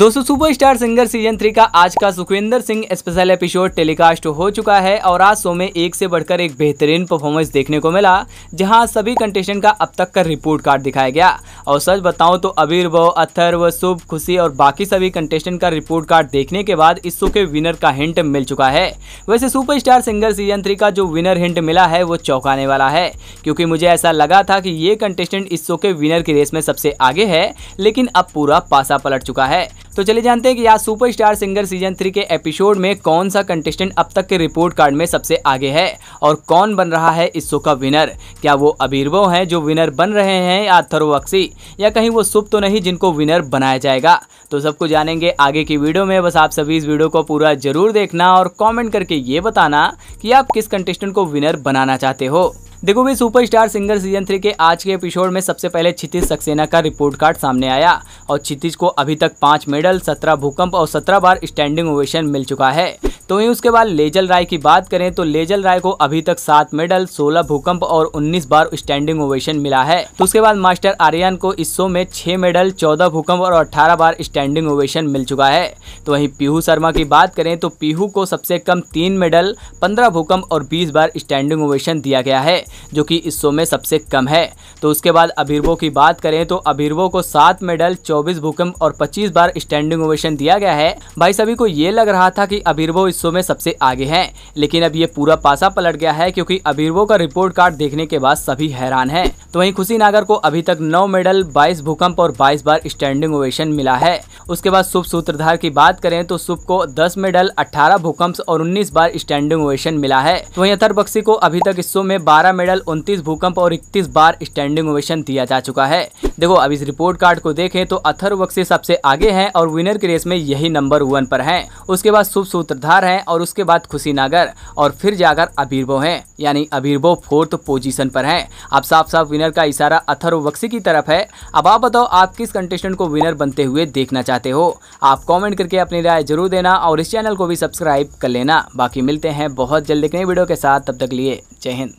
दोस्तों superstar singer season three का आज का Sukhwinder Singh special episode telecast हो चुका है और आज शो में एक से बढ़कर एक बेहतरीन परफॉर्मेंस देखने को मिला जहां सभी कंटेस्टेंट का अब तक का रिपोर्ट कार्ड दिखाया गया और सच बताऊं तो अबीर अबीरभव अथर्व शुभ खुशी और बाकी सभी कंटेस्टेंट का रिपोर्ट कार्ड देखने के बाद इस शो के विनर का हिंट मिल चुका है वैसे सुपर सिंगर सीजन थ्री का जो विनर हिंट मिला है वो चौंकाने वाला है क्योंकि मुझे ऐसा लगा था कि ये कंटेस्टेंट इस शो के विनर की रेस में सबसे आगे है लेकिन अब पूरा पासा पलट चुका है तो चलिए जानते हैं कि आज सुपरस्टार सिंगर सीजन थ्री के एपिसोड में कौन सा कंटेस्टेंट अब तक के रिपोर्ट कार्ड में सबसे आगे है और कौन बन रहा है इस शो का विनर क्या वो अबीरबो हैं जो विनर बन रहे हैं या थरोवक्सी या कहीं वो सुप तो नहीं जिनको विनर बनाया जाएगा तो सबको जानेंगे आगे की वीडियो में बस आप सभी इस वीडियो को पूरा जरूर देखना और कॉमेंट करके ये बताना कि आप किस कंटेस्टेंट को विनर बनाना चाहते हो देखो super superstar singer season three के आज के एपिसोड में सबसे पहले क्षितिज सक्सेना का रिपोर्ट कार्ड सामने आया और क्षितिज को अभी तक पांच मेडल सत्रह भूकंप और सत्रह बार स्टैंडिंग ओवेशन मिल चुका है तो वहीं उसके बाद लेजल राय की बात करें तो लेजल राय को अभी तक सात मेडल सोलह भूकंप और उन्नीस बार स्टैंडिंग ओवेशन मिला है तो उसके बाद मास्टर आर्यन को इस शो में छह मेडल चौदह भूकंप और अठारह बार स्टैंडिंग ओवेशन मिल चुका है तो वहीं पीहू शर्मा की बात करें तो पीहू को सबसे कम तीन मेडल पंद्रह भूकंप और बीस बार स्टैंडिंग ओवेशन दिया गया है जो कि इस शो में सबसे कम है तो उसके बाद अभीरवो की बात करें तो अभीरवो को सात मेडल चौबीस भूकंप और पच्चीस बार स्टैंडिंग ओवेशन दिया गया है भाई सभी को ये लग रहा था की अभीरवो इस शो में सबसे आगे है लेकिन अब ये पूरा पासा पलट गया है क्यूँकी अभीरवो का रिपोर्ट कार्ड देखने के बाद सभी हैरान है तो वही खुशी नागर को अभी तक नौ मेडल बाईस भूकंप और बाईस बार स्टैंडिंग ओवेशन मिला है उसके बाद शुभ सूत्रधार की बात करें तो शुभ को दस मेडल अठारह भूकंप और उन्नीस बार स्टैंडिंग ओवेशन मिला है तो वहीं तो अतर बक्सी को अभी तक इस शो में बारह मेडल उनतीस भूकंप और इकतीस बार स्टैंडिंग ओवेशन दिया जा चुका है देखो अब इस रिपोर्ट कार्ड को देखें तो अथर वक्सी सबसे आगे हैं और विनर की रेस में यही नंबर वन पर हैं उसके बाद शुभ सूत्रधार है और उसके बाद खुशी नागर और फिर जाकर अबीरबो हैं यानी अबीरबो फोर्थ पोजीशन पर हैं अब साफ साफ विनर का इशारा अथर बख्शी की तरफ है अब आप बताओ आप किस कंटेस्टेंट को विनर बनते हुए देखना चाहते हो आप कॉमेंट करके अपनी राय जरूर देना और इस चैनल को भी सब्सक्राइब कर लेना बाकी मिलते हैं बहुत जल्द एक नई वीडियो के साथ तब तक लिए जय हिंद